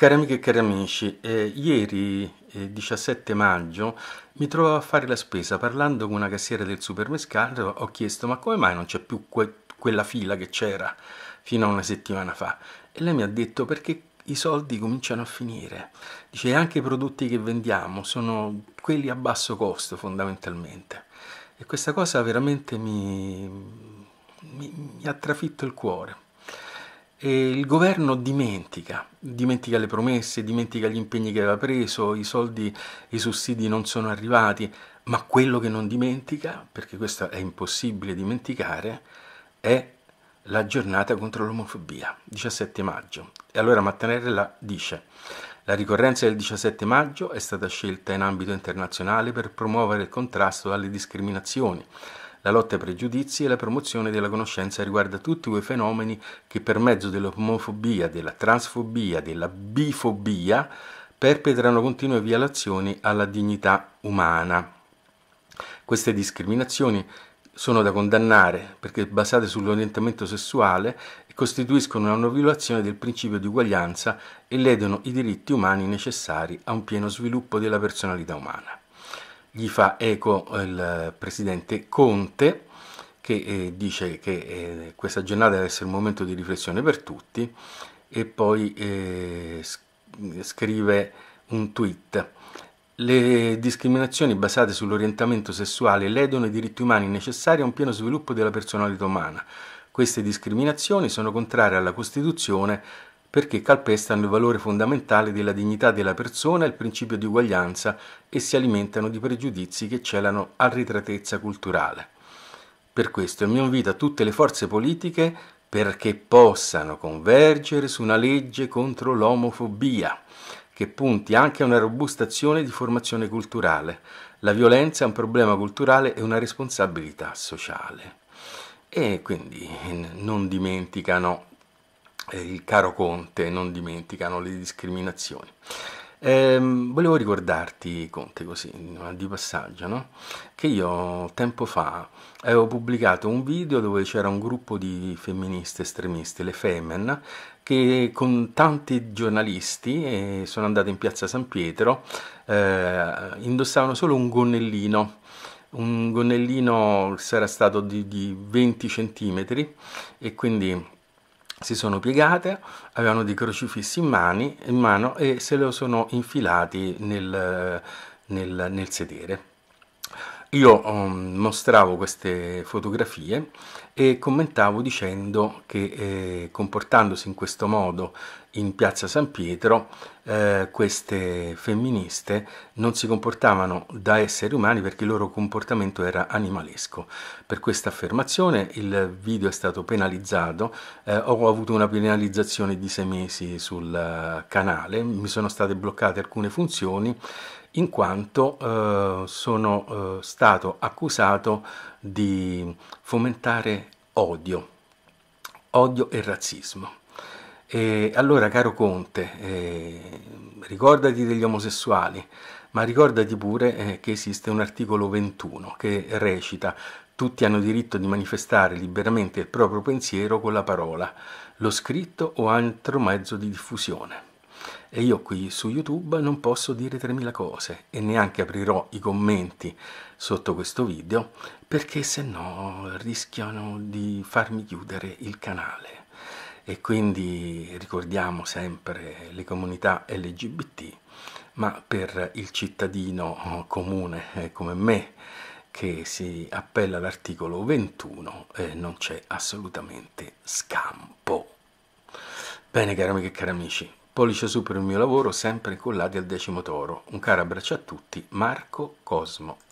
Cari amiche e cari amici, eh, ieri eh, 17 maggio mi trovavo a fare la spesa parlando con una cassiera del supermercato, ho chiesto ma come mai non c'è più que quella fila che c'era fino a una settimana fa? E lei mi ha detto perché i soldi cominciano a finire. Dice anche i prodotti che vendiamo sono quelli a basso costo fondamentalmente. E questa cosa veramente mi, mi, mi ha trafitto il cuore. E il governo dimentica, dimentica le promesse, dimentica gli impegni che aveva preso, i soldi, i sussidi non sono arrivati, ma quello che non dimentica, perché questo è impossibile dimenticare, è la giornata contro l'omofobia, 17 maggio. E allora Mattanella dice, la ricorrenza del 17 maggio è stata scelta in ambito internazionale per promuovere il contrasto alle discriminazioni la lotta ai pregiudizi e la promozione della conoscenza riguarda tutti quei fenomeni che per mezzo dell'omofobia, della transfobia, della bifobia perpetrano continue violazioni alla dignità umana. Queste discriminazioni sono da condannare perché basate sull'orientamento sessuale e costituiscono una violazione del principio di uguaglianza e ledono i diritti umani necessari a un pieno sviluppo della personalità umana gli fa eco il presidente Conte che eh, dice che eh, questa giornata deve essere un momento di riflessione per tutti e poi eh, scrive un tweet. Le discriminazioni basate sull'orientamento sessuale ledono i diritti umani necessari a un pieno sviluppo della personalità umana. Queste discriminazioni sono contrarie alla Costituzione, perché calpestano il valore fondamentale della dignità della persona e il principio di uguaglianza e si alimentano di pregiudizi che celano arretratezza culturale. Per questo il mio invito a tutte le forze politiche perché possano convergere su una legge contro l'omofobia, che punti anche a una robusta azione di formazione culturale. La violenza è un problema culturale e una responsabilità sociale. E quindi non dimenticano eh, il caro Conte non dimenticano le discriminazioni. Eh, volevo ricordarti, Conte, così di passaggio, no? che io tempo fa avevo pubblicato un video dove c'era un gruppo di femministe estremiste, le Femen, che con tanti giornalisti eh, sono andate in piazza San Pietro, eh, indossavano solo un gonnellino un gonnellino che era stato di, di 20 centimetri e quindi si sono piegate, avevano dei crocifissi in, mani, in mano e se lo sono infilati nel, nel, nel sedere. Io um, mostravo queste fotografie e commentavo dicendo che eh, comportandosi in questo modo in piazza San Pietro eh, queste femministe non si comportavano da esseri umani perché il loro comportamento era animalesco. Per questa affermazione il video è stato penalizzato, eh, ho avuto una penalizzazione di sei mesi sul canale, mi sono state bloccate alcune funzioni in quanto eh, sono eh, stato accusato di fomentare odio, odio e razzismo. E allora, caro Conte, eh, ricordati degli omosessuali, ma ricordati pure eh, che esiste un articolo 21 che recita tutti hanno diritto di manifestare liberamente il proprio pensiero con la parola, lo scritto o altro mezzo di diffusione. E io qui su YouTube non posso dire 3000 cose e neanche aprirò i commenti sotto questo video perché se no rischiano di farmi chiudere il canale e quindi ricordiamo sempre le comunità LGBT, ma per il cittadino comune eh, come me che si appella all'articolo 21 eh, non c'è assolutamente scampo. Bene cari amiche e cari amici, pollice su per il mio lavoro sempre collati al decimo toro. Un caro abbraccio a tutti, Marco Cosmo